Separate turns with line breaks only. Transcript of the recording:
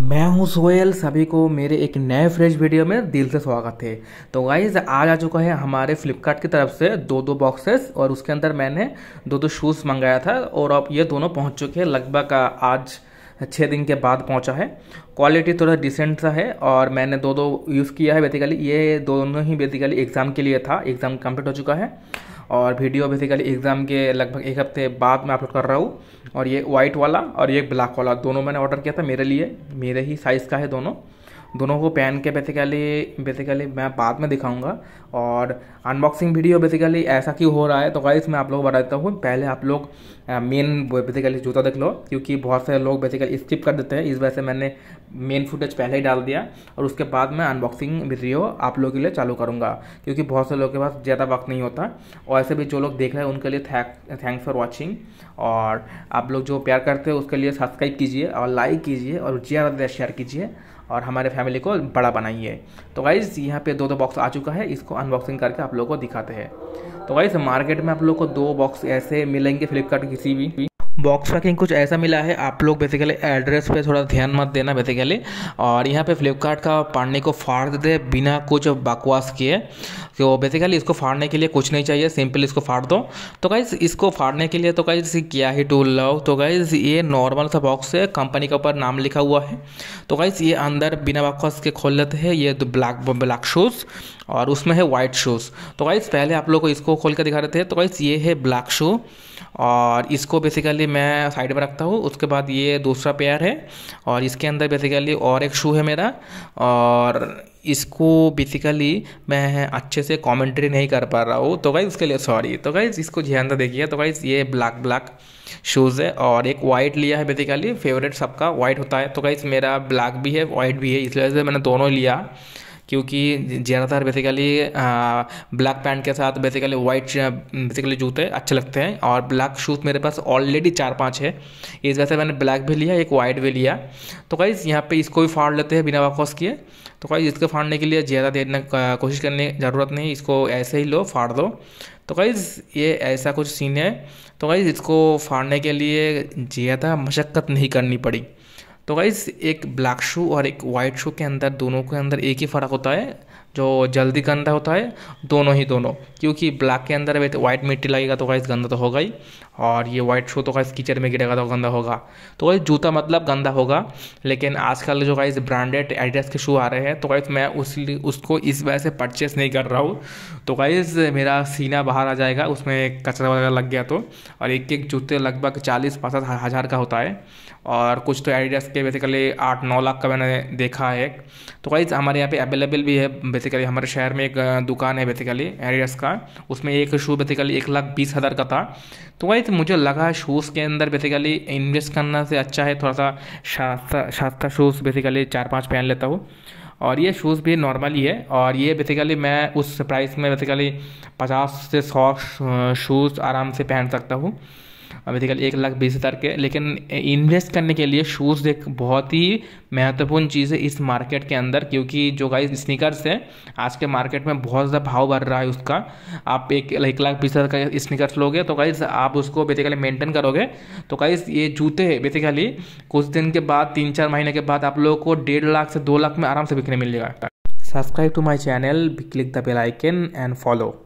मैं हूं सोयल सभी को मेरे एक नए फ्रेश वीडियो में दिल से स्वागत है तो गाइज आज आ चुका है हमारे फ्लिपकार्ट की तरफ से दो दो बॉक्सेस और उसके अंदर मैंने दो दो शूज़ मंगाया था और अब ये दोनों पहुंच चुके हैं लगभग आज छः दिन के बाद पहुंचा है क्वालिटी थोड़ा डिसेंट सा है और मैंने दो दो यूज़ किया है बेसिकली ये दोनों ही बेसिकली एग्ज़ाम के लिए था एग्ज़ाम कम्प्लीट हो चुका है और वीडियो बेसिकली एग्ज़ाम के लगभग एक हफ्ते बाद मैं अपलोड कर रहा हूँ और ये वाइट वाला और ये ब्लैक वाला दोनों मैंने ऑर्डर किया था मेरे लिए मेरे ही साइज़ का है दोनों दोनों को पहन के बेसिकली बेसिकली मैं बाद में दिखाऊंगा और अनबॉक्सिंग वीडियो बेसिकली ऐसा क्यों हो रहा है तो गाइस मैं आप लोगों को बता देता हूँ पहले आप लोग मेन uh, बेसिकली जूता देख लो क्योंकि बहुत से लोग बेसिकली स्किप कर देते हैं इस वजह से मैंने मेन फुटेज पहले ही डाल दिया और उसके बाद मैं अनबॉक्सिंग वीडियो आप लोगों के लिए चालू करूँगा क्योंकि बहुत से लोगों के पास ज़्यादा वक्त नहीं होता और ऐसे भी जो लोग देख रहे हैं उनके लिए थैंक्स फॉर वॉचिंग और आप लोग जो प्यार करते हैं उसके लिए सब्सक्राइब कीजिए और लाइक कीजिए और ज़्यादा से शेयर कीजिए और हमारे फैमिली को बड़ा बनाइए तो गाइज़ यहाँ पे दो दो बॉक्स आ चुका है इसको अनबॉक्सिंग करके आप लोगों को दिखाते हैं तो गाइज़ मार्केट में आप लोग को दो बॉक्स ऐसे मिलेंगे फ्लिपकार्ट किसी भी बॉक्स पैकिंग कुछ ऐसा मिला है आप लोग बेसिकली एड्रेस पे थोड़ा ध्यान मत देना बेसिकली और यहाँ पे फ्लिपकार्ट का पाड़ने को फाड़ देते बिना कुछ बकवास किए तो बेसिकली इसको फाड़ने के लिए कुछ नहीं चाहिए सिंपल इसको फाड़ दो तो गाइज इसको फाड़ने के लिए तो गाइज क्या ही टूल लाओ तो गाइज ये नॉर्मल सा बॉक्स है कंपनी के ऊपर नाम लिखा हुआ है तो गाइज ये अंदर बिना बकवास के खोल लेते हैं ये ब्लैक ब्लैक शूज़ और उसमें है वाइट शूज़ तो गाइज पहले आप लोग को इसको खोल कर दिखा रहे थे तो गाइज ये है ब्लैक शू और इसको बेसिकली मैं साइड में रखता हूँ उसके बाद ये दूसरा पेयर है और इसके अंदर बेसिकली और एक शू है मेरा और इसको बेसिकली मैं अच्छे से कमेंट्री नहीं कर पा रहा हूँ तो गाइज़ उसके लिए सॉरी तो गाइज़ इसको ध्यान देखिए तो गाइज़ ये ब्लैक ब्लैक शूज़ है और एक वाइट लिया है बेसिकली फेवरेट सबका वाइट होता है तो गाइज़ मेरा ब्लैक भी है वाइट भी है इसलिए से मैंने दोनों लिया क्योंकि ज़्यादातर बेसिकली ब्लैक पैंट के साथ बेसिकली वाइट बेसिकली जूते अच्छे लगते हैं और ब्लैक शूज़ मेरे पास ऑलरेडी चार पाँच है इस वजह से मैंने ब्लैक भी लिया एक वाइट भी लिया तो गाइज़ यहाँ पे इसको भी फाड़ लेते हैं बिना वापस किए तो कई इसको फाड़ने के लिए ज़्यादा देर कोशिश करने ज़रूरत नहीं इसको ऐसे ही लो फाड़ दो तो गाइज़ ये ऐसा कुछ सीन है तो गाइज़ इसको फाड़ने के लिए ज़्यादा मशक्क़त नहीं करनी पड़ी तो गाइज़ एक ब्लैक शू और एक वाइट शू के अंदर दोनों के अंदर एक ही फ़र्क होता है जो जल्दी गंदा होता है दोनों ही दोनों क्योंकि ब्लैक के अंदर वाइट मिट्टी लगेगा तो गाइस गंदा तो होगा ही और ये वाइट शू तो गाइस कीचड़ में गिरेगा तो गंदा होगा तो वही जूता मतलब गंदा होगा लेकिन आजकल जो गाइस ब्रांडेड एड्रेस के शू आ रहे हैं तो गाइस मैं उस उसको इस वजह से परचेस नहीं कर रहा हूँ तो गाइस मेरा सीना बाहर आ जाएगा उसमें कचरा वगैरह लग गया तो और एक एक जूते लगभग चालीस पचास हज़ार का होता है और कुछ तो एडिडास के बेसिकली आठ नौ लाख का मैंने देखा है तो गाइज हमारे यहाँ पे अवेलेबल भी है बेसिकली हमारे शहर में एक दुकान है बेसिकली एरियस का उसमें एक शूज़ बेसिकली एक लाख बीस हज़ार का था तो गाइज मुझे लगा शूज़ के अंदर बेसिकली इन्वेस्ट करना से अच्छा है थोड़ा सा सस्ता सस्ता शूज़ बेसिकली चार पाँच पहन लेता हूँ और ये शूज़ भी नॉर्मल ही है और ये बेसिकली मैं उस प्राइस में बेसिकली पचास से सौ शूज़ आराम से पहन सकता हूँ बेसिकली एक लाख बीस हज़ार के लेकिन इन्वेस्ट करने के लिए शूज़ एक बहुत ही महत्वपूर्ण चीज़ है इस मार्केट के अंदर क्योंकि जो गाइस स्निकर्स है आज के मार्केट में बहुत ज़्यादा भाव बढ़ रहा है उसका आप एक एक लाख बीस हज़ार का स्निकर्स लोगे तो गाइस आप उसको बेसिकली मेंटेन करोगे तो गाइस ये जूते बेसिकली कुछ दिन के बाद तीन चार महीने के बाद आप लोगों को डेढ़ लाख से दो लाख में आराम से बिकने मिल जाएगा subscribe to my channel click the bell icon and follow